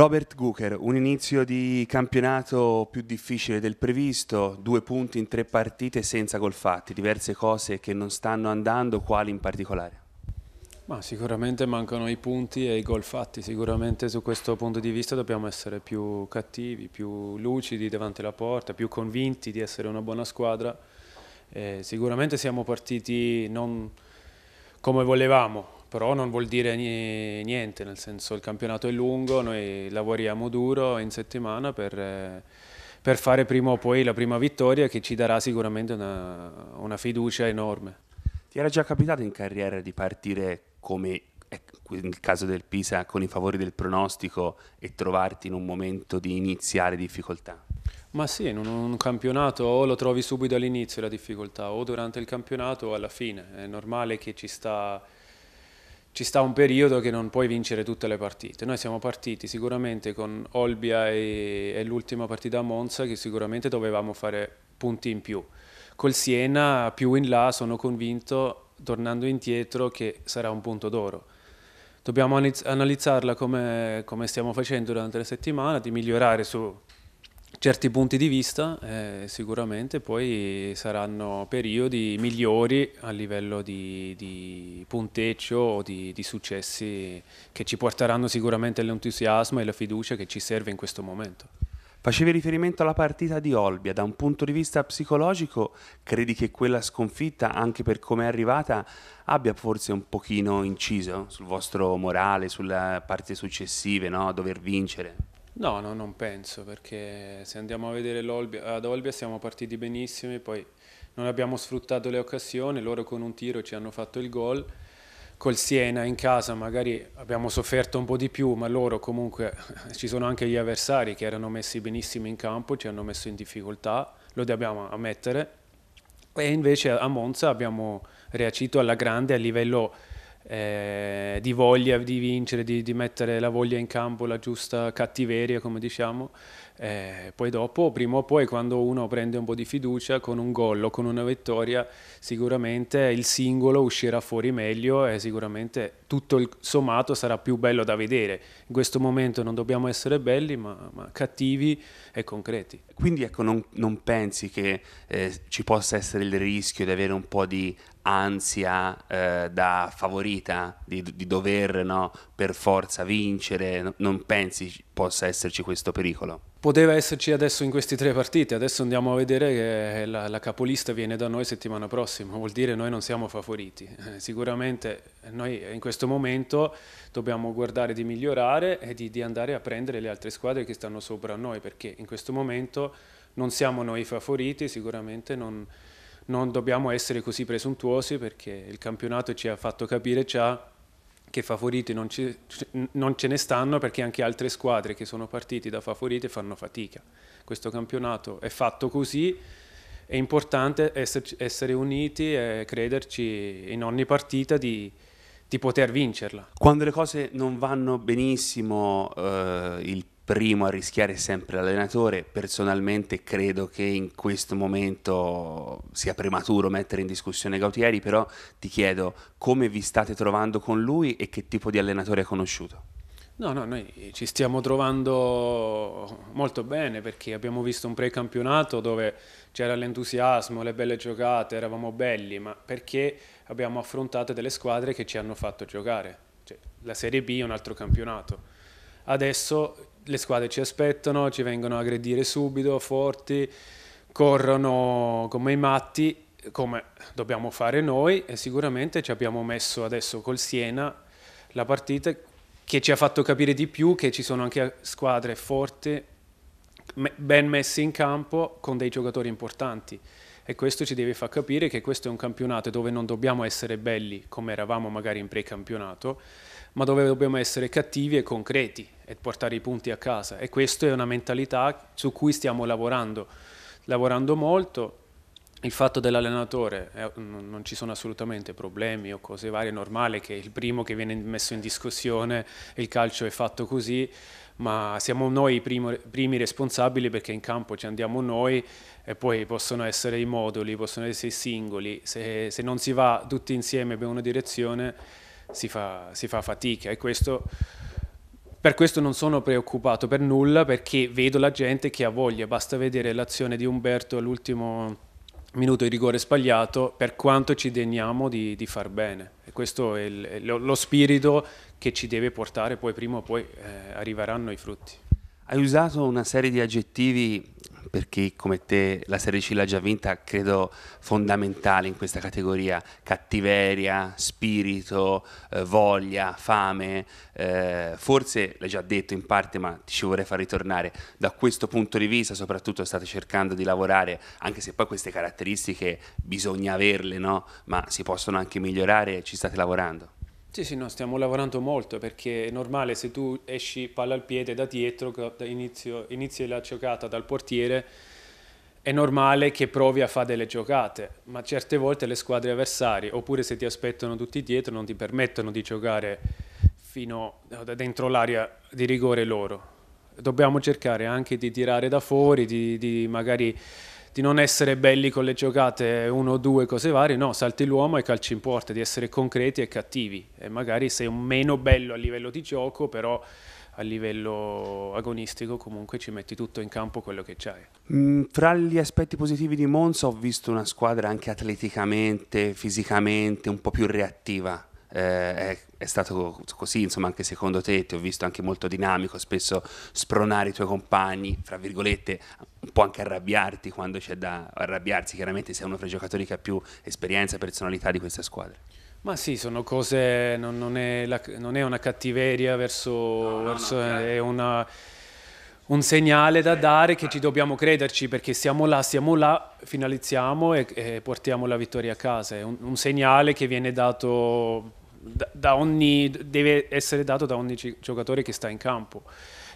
Robert Guker, un inizio di campionato più difficile del previsto, due punti in tre partite senza gol fatti, diverse cose che non stanno andando, quali in particolare? Ma sicuramente mancano i punti e i gol fatti, sicuramente su questo punto di vista dobbiamo essere più cattivi, più lucidi davanti alla porta, più convinti di essere una buona squadra. Eh, sicuramente siamo partiti non come volevamo, però non vuol dire niente, nel senso il campionato è lungo, noi lavoriamo duro in settimana per, per fare prima o poi la prima vittoria che ci darà sicuramente una, una fiducia enorme. Ti era già capitato in carriera di partire come eh, nel caso del Pisa con i favori del pronostico e trovarti in un momento di iniziare difficoltà? Ma sì, in un, un campionato o lo trovi subito all'inizio la difficoltà o durante il campionato o alla fine. È normale che ci sta ci sta un periodo che non puoi vincere tutte le partite. Noi siamo partiti sicuramente con Olbia e, e l'ultima partita a Monza che sicuramente dovevamo fare punti in più. Col Siena più in là sono convinto, tornando indietro, che sarà un punto d'oro. Dobbiamo analizzarla come, come stiamo facendo durante la settimana, di migliorare su certi punti di vista eh, sicuramente poi saranno periodi migliori a livello di, di punteggio o di, di, successi che ci porteranno sicuramente all'entusiasmo e alla fiducia che ci serve in questo momento. Facevi riferimento alla partita di Olbia, da un punto di vista psicologico credi che quella sconfitta, anche per come è arrivata, abbia forse un pochino inciso sul vostro morale, sulle partite successive, no? dover vincere? No, no, non penso, perché se andiamo a vedere l'Olbia, ad Olbia siamo partiti benissimo, poi non abbiamo sfruttato le occasioni, loro con un tiro ci hanno fatto il gol, col Siena in casa magari abbiamo sofferto un po' di più, ma loro comunque ci sono anche gli avversari che erano messi benissimo in campo, ci hanno messo in difficoltà, lo dobbiamo ammettere, e invece a Monza abbiamo reagito alla grande a livello eh, di voglia di vincere, di, di, mettere la voglia in campo, la giusta cattiveria, come diciamo, eh, poi dopo, prima o poi, quando uno prende un po' di fiducia con un gol o con una vittoria, sicuramente il singolo uscirà fuori meglio e sicuramente tutto il sommato sarà più bello da vedere. In questo momento non dobbiamo essere belli, ma, ma cattivi e concreti. Quindi ecco, non, non pensi che eh, ci possa essere il rischio di avere un po' di ansia eh, da favorita di, di dover no, per forza vincere, non pensi possa esserci questo pericolo? poteva esserci adesso in queste tre partite, adesso andiamo a vedere che eh, la, la, capolista viene da noi settimana prossima, vuol dire noi non siamo favoriti, eh, sicuramente noi in questo momento dobbiamo guardare di migliorare e di, di andare a prendere le altre squadre che stanno sopra noi, perché in questo momento non siamo noi favoriti, sicuramente non, non dobbiamo essere così presuntuosi perché il campionato ci ha fatto capire già che favoriti non, ci, non, ce ne stanno perché anche altre squadre che sono partite da favorite fanno fatica. Questo campionato è fatto così, è importante esserci, essere uniti e crederci in ogni partita di, di poter vincerla. Quando le cose non vanno benissimo, eh, il primo a rischiare sempre l'allenatore. Personalmente credo che in questo momento sia prematuro mettere in discussione Gautieri, però ti chiedo come vi state trovando con lui e che tipo di allenatore ha conosciuto? No, no, noi ci stiamo trovando molto bene perché abbiamo visto un precampionato dove c'era l'entusiasmo, le belle giocate, eravamo belli, ma perché abbiamo affrontato delle squadre che ci hanno fatto giocare. Cioè, la Serie B è un altro campionato. Adesso le squadre ci aspettano, ci vengono a aggredire subito, forti, corrono come i matti, come dobbiamo fare noi e sicuramente ci abbiamo messo adesso col Siena la partita che ci ha fatto capire di più che ci sono anche squadre forti, ben messe in campo con dei giocatori importanti e questo ci deve far capire che questo è un campionato dove non dobbiamo essere belli come eravamo magari in pre-campionato, ma dove dobbiamo essere cattivi e concreti e portare i punti a casa. E questa è una mentalità su cui stiamo lavorando, lavorando molto. Il fatto dell'allenatore, eh, non ci sono assolutamente problemi o cose varie, è normale che il primo che viene messo in discussione, il calcio è fatto così, ma siamo noi i primi, primi responsabili perché in campo ci andiamo noi e poi possono essere i moduli, possono essere i singoli, se, se non si va tutti insieme per una direzione si fa, si fa fatica e questo per questo non sono preoccupato per nulla perché vedo la gente che ha voglia, basta vedere l'azione di Umberto all'ultimo minuto di rigore sbagliato per quanto ci degniamo di, di far bene. E questo è il, lo, lo, spirito che ci deve portare, poi prima o poi eh, arriveranno i frutti. Hai usato una serie di aggettivi per chi come te la Serie C l'ha già vinta, credo fondamentale in questa categoria, cattiveria, spirito, eh, voglia, fame, eh, forse l'hai già detto in parte ma ci vorrei far ritornare, da questo punto di vista soprattutto state cercando di lavorare, anche se poi queste caratteristiche bisogna averle, no? ma si possono anche migliorare, ci state lavorando? Sì, sì, no, stiamo lavorando molto perché è normale se tu esci palla al piede da dietro, inizio, inizi la giocata dal portiere, è normale che provi a fare delle giocate, ma certe volte le squadre avversarie, oppure se ti aspettano tutti dietro, non ti permettono di giocare fino dentro l'area di rigore loro. Dobbiamo cercare anche di tirare da fuori, di, di magari di non essere belli con le giocate 1-2, cose varie, no, salti l'uomo e calci in porta, di essere concreti e cattivi e magari sei un meno bello a livello di gioco, però a livello agonistico comunque ci metti tutto in campo quello che c'hai. Mm, fra gli aspetti positivi di Monza ho visto una squadra anche atleticamente, fisicamente un po' più reattiva eh, è, è, stato così, insomma, anche secondo te, ti ho visto anche molto dinamico, spesso spronare i tuoi compagni, fra virgolette, un po' anche arrabbiarti quando c'è da arrabbiarsi, chiaramente sei uno fra i giocatori che ha più esperienza e personalità di questa squadra. Ma sì, sono cose, non, non, è, la, non è, una cattiveria verso, no, verso no, no, eh, è una un segnale da dare che ci dobbiamo crederci perché siamo là, siamo là, finalizziamo e, e portiamo la vittoria a casa. È un, un segnale che viene dato da, ogni, deve essere dato da ogni giocatore che sta in campo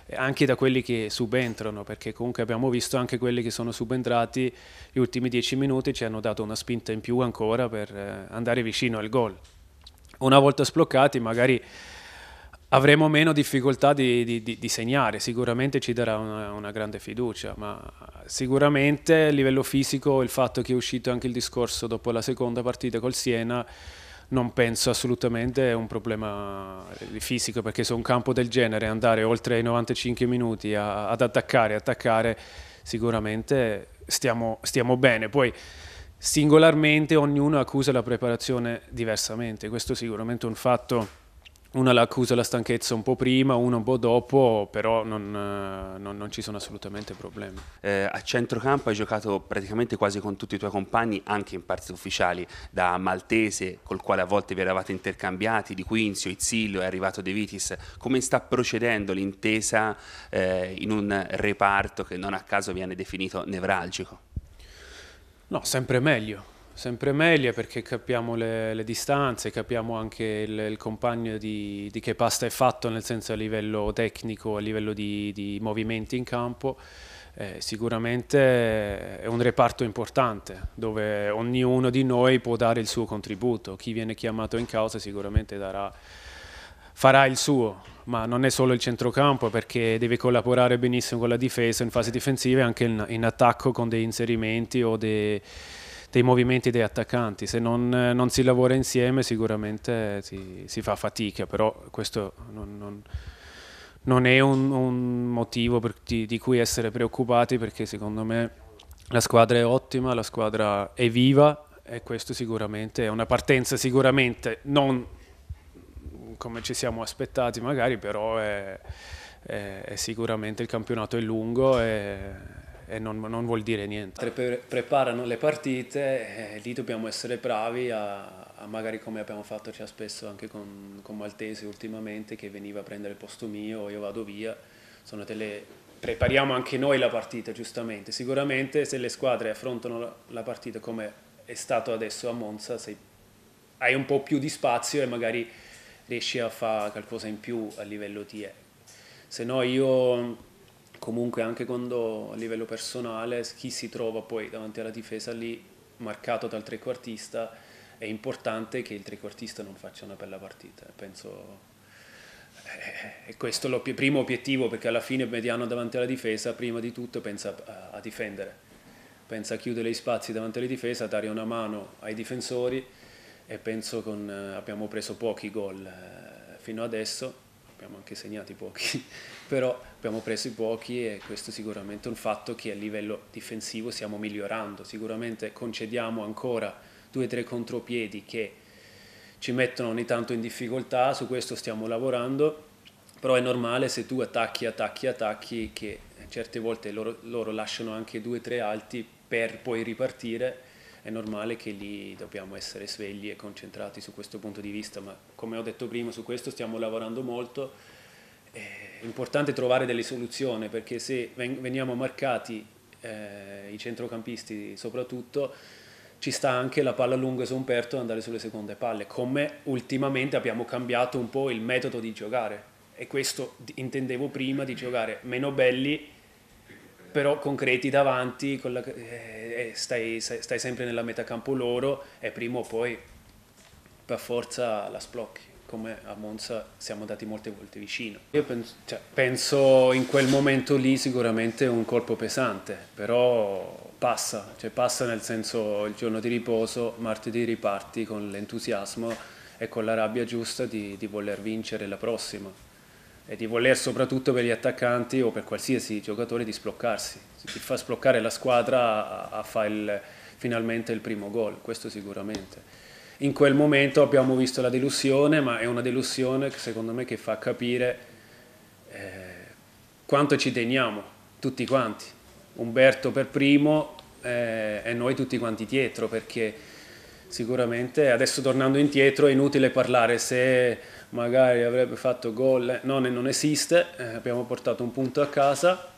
eh, anche da quelli che subentrano, perché comunque abbiamo visto anche quelli che sono subentrati gli ultimi dieci minuti ci hanno dato una spinta in più ancora per eh, andare vicino al gol. Una volta sbloccati magari avremo meno difficoltà di, di, di, di segnare, sicuramente ci darà una, una, grande fiducia, ma sicuramente a livello fisico il fatto che è uscito anche il discorso dopo la seconda partita col Siena non penso assolutamente è un problema eh, fisico perché su un campo del genere andare oltre i 95 minuti a, ad attaccare, attaccare, sicuramente stiamo, stiamo bene. Poi singolarmente ognuno accusa la preparazione diversamente, questo è sicuramente un fatto una l'ha accusa la stanchezza un po' prima, una un po' dopo, però non, eh, non, non ci sono assolutamente problemi. Eh, a centrocampo hai giocato praticamente quasi con tutti i tuoi compagni, anche in parti ufficiali, da Maltese, col quale a volte vi eravate intercambiati, di Quinzio, Izzillo, è arrivato De Vitis. Come sta procedendo l'intesa eh, in un reparto che non a caso viene definito nevralgico? No, sempre meglio sempre meglio perché capiamo le, le distanze, capiamo anche il, il compagno di, di, che pasta è fatto, nel senso a livello tecnico, a livello di, di movimenti in campo. Eh, sicuramente è un reparto importante dove ognuno di noi può dare il suo contributo. Chi viene chiamato in causa sicuramente darà, farà il suo, ma non è solo il centrocampo perché deve collaborare benissimo con la difesa in fase difensiva e anche in, in attacco con dei inserimenti o dei dei movimenti dei attaccanti. Se non, non si lavora insieme sicuramente si, si fa fatica, però questo non, non, non è un, un motivo per, di, di, cui essere preoccupati perché secondo me la squadra è ottima, la squadra è viva e questo sicuramente è una partenza sicuramente non come ci siamo aspettati magari, però è, è, è sicuramente il campionato è lungo. E, e non, non vuol dire niente. Pre- preparano le partite e lì dobbiamo essere bravi a, a magari come abbiamo fatto già spesso anche con, con Maltese ultimamente che veniva a prendere il posto mio, io vado via, sono delle prepariamo anche noi la partita, giustamente. Sicuramente se le squadre affrontano la partita come è stato adesso a Monza, sei, hai un po' più di spazio e magari riesci a fare qualcosa in più a livello di... Eh. Se no io comunque anche quando a livello personale chi si trova poi davanti alla difesa lì marcato dal trequartista è importante che il trequartista non faccia una bella partita penso e eh, questo è il primo obiettivo perché alla fine mediano davanti alla difesa prima di tutto pensa a, a difendere pensa a chiudere gli spazi davanti alla difesa a dare una mano ai difensori e penso che abbiamo preso pochi gol eh, fino adesso abbiamo anche segnati pochi, però abbiamo preso i pochi e questo è sicuramente un fatto che a livello difensivo stiamo migliorando, sicuramente concediamo ancora due o tre contropiedi che ci mettono ogni tanto in difficoltà, su questo stiamo lavorando, però è normale se tu attacchi, attacchi, attacchi che certe volte loro, loro lasciano anche due o tre alti per poi ripartire è normale che lì dobbiamo essere svegli e concentrati su questo punto di vista, ma come ho detto prima su questo stiamo lavorando molto, eh, è importante trovare delle soluzioni perché se veniamo marcati eh, i centrocampisti soprattutto, ci sta anche la palla lunga su un perto andare sulle seconde palle, come ultimamente abbiamo cambiato un po' il metodo di giocare. E questo intendevo prima di giocare meno belli, però concreti davanti, con la, eh, stai, stai, sempre nella metacampo loro e prima o poi per forza la sblocchi come a Monza siamo dati molte volte vicino. Io penso, cioè, penso, in quel momento lì sicuramente un colpo pesante, però passa, cioè passa nel senso il giorno di riposo, martedì riparti con l'entusiasmo e con la rabbia giusta di, di voler vincere la prossima e di voler soprattutto per gli attaccanti o per qualsiasi giocatore di sbloccarsi ti fa sbloccare la squadra a, a fare il, finalmente il primo gol, questo sicuramente. In quel momento abbiamo visto la delusione, ma è una delusione che secondo me che fa capire eh, quanto ci teniamo tutti quanti. Umberto per primo eh, e noi tutti quanti dietro, perché sicuramente adesso tornando indietro è inutile parlare se magari avrebbe fatto gol, eh, no, non esiste, eh, abbiamo portato un punto a casa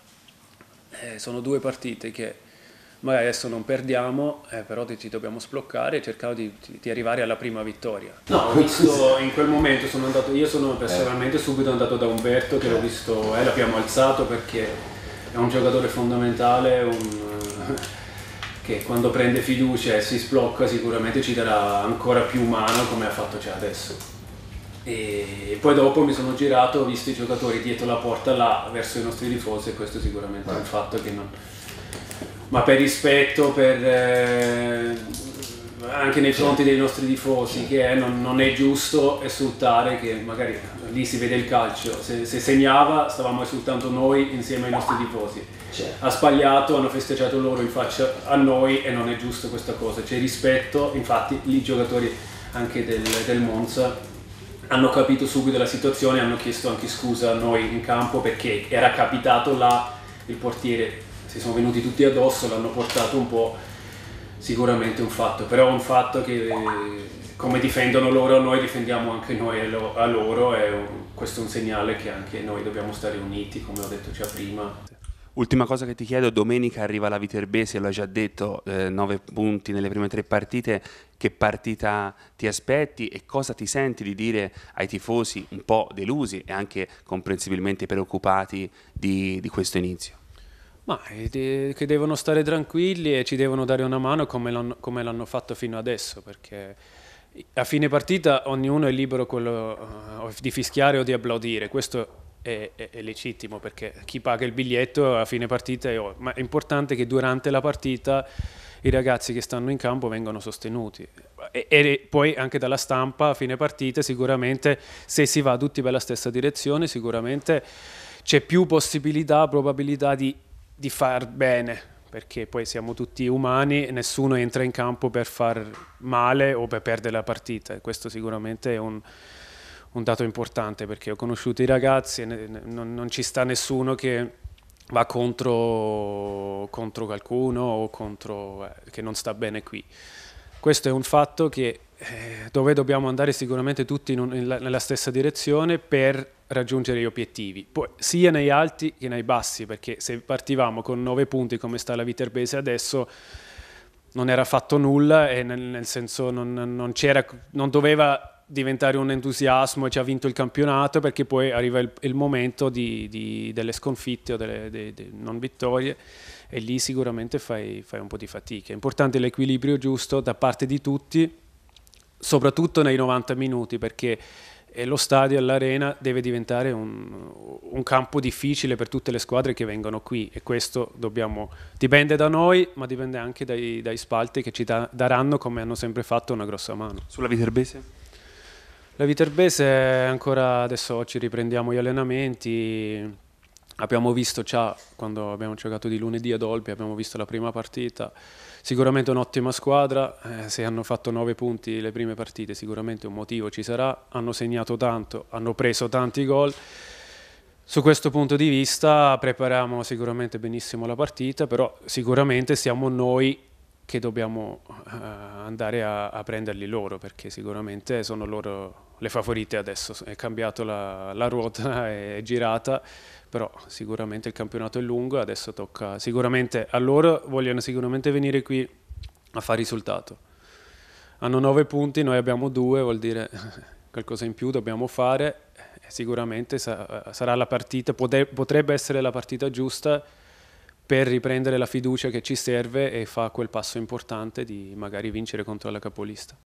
eh, sono due partite che magari adesso non perdiamo, eh, però ci dobbiamo sbloccare e cercare di, di, arrivare alla prima vittoria. No, ho visto in quel momento, sono andato, io sono personalmente subito andato da Umberto che l'ho visto, eh, l'abbiamo alzato perché è un giocatore fondamentale, un, che quando prende fiducia e si sblocca sicuramente ci darà ancora più mano come ha fatto già adesso e poi dopo mi sono girato, ho visto i giocatori dietro la porta là verso i nostri tifosi e questo è sicuramente è un fatto che non... Ma per rispetto, per, eh, anche nei fronti dei nostri tifosi, che è, non, non, è giusto esultare che magari lì si vede il calcio, se, se segnava stavamo esultando noi insieme ai nostri tifosi. Certo. Ha sbagliato, hanno festeggiato loro in faccia a noi e non è giusto questa cosa. C'è rispetto, infatti i giocatori anche del, del Monza hanno capito subito la situazione, hanno chiesto anche scusa a noi in campo perché era capitato là il portiere, si sono venuti tutti addosso, l'hanno portato un po' sicuramente un fatto, però è un fatto che come difendono loro noi difendiamo anche noi a loro e questo è un segnale che anche noi dobbiamo stare uniti, come ho detto già prima. Ultima cosa che ti chiedo, domenica arriva la Viterbese, l'ho già detto, eh, 9 punti nelle prime tre partite, che partita ti aspetti e cosa ti senti di dire ai tifosi un po' delusi e anche comprensibilmente preoccupati di, di questo inizio? Ma eh, che devono stare tranquilli e ci devono dare una mano come l'hanno, come l'hanno fatto fino adesso, perché a fine partita ognuno è libero quello, uh, di fischiare o di applaudire, questo è, è, è, legittimo perché chi paga il biglietto a fine partita è, ma è importante che durante la partita i ragazzi che stanno in campo vengano sostenuti e, e, poi anche dalla stampa a fine partita sicuramente se si va tutti per la stessa direzione sicuramente c'è più possibilità, probabilità di, di far bene perché poi siamo tutti umani e nessuno entra in campo per far male o per perdere la partita e questo sicuramente è un, un dato importante perché ho conosciuto i ragazzi e ne, non, non, ci sta nessuno che va contro, contro qualcuno o contro, eh, che non sta bene qui. Questo è un fatto che, eh, dove dobbiamo andare sicuramente tutti in un, in la, nella stessa direzione per raggiungere gli obiettivi, Poi, sia nei alti che nei bassi, perché se partivamo con 9 punti come sta la Viterbese adesso non era fatto nulla e nel, nel senso non, non, non doveva diventare un entusiasmo, e ci ha vinto il campionato, perché poi arriva il, il momento di, di, delle sconfitte o delle, delle, delle, non vittorie e lì sicuramente fai, fai un po' di fatica. È importante l'equilibrio giusto da parte di tutti, soprattutto nei 90 minuti, perché eh, lo stadio all'arena deve diventare un, un, campo difficile per tutte le squadre che vengono qui e questo dobbiamo, dipende da noi ma dipende anche dai, dai spalti che ci da, daranno come hanno sempre fatto una grossa mano. Sulla Viterbese? La Viterbese ancora adesso ci riprendiamo gli allenamenti. Abbiamo visto già quando abbiamo giocato di lunedì a Olpi, abbiamo visto la prima partita. Sicuramente un'ottima squadra, eh, se hanno fatto 9 punti le prime partite sicuramente un motivo ci sarà, hanno segnato tanto, hanno preso tanti gol. Su questo punto di vista prepariamo sicuramente benissimo la partita, però sicuramente siamo noi che dobbiamo uh, andare a, a, prenderli loro perché sicuramente sono loro le favorite adesso, è cambiato la, la, ruota, è, è girata, però sicuramente il campionato è lungo, adesso tocca sicuramente a loro, vogliono sicuramente venire qui a fare risultato. Hanno 9 punti, noi abbiamo 2, vuol dire qualcosa in più dobbiamo fare, sicuramente sa, sarà la partita, potrebbe essere la partita giusta per riprendere la fiducia che ci serve e fa quel passo importante di magari vincere contro la capolista.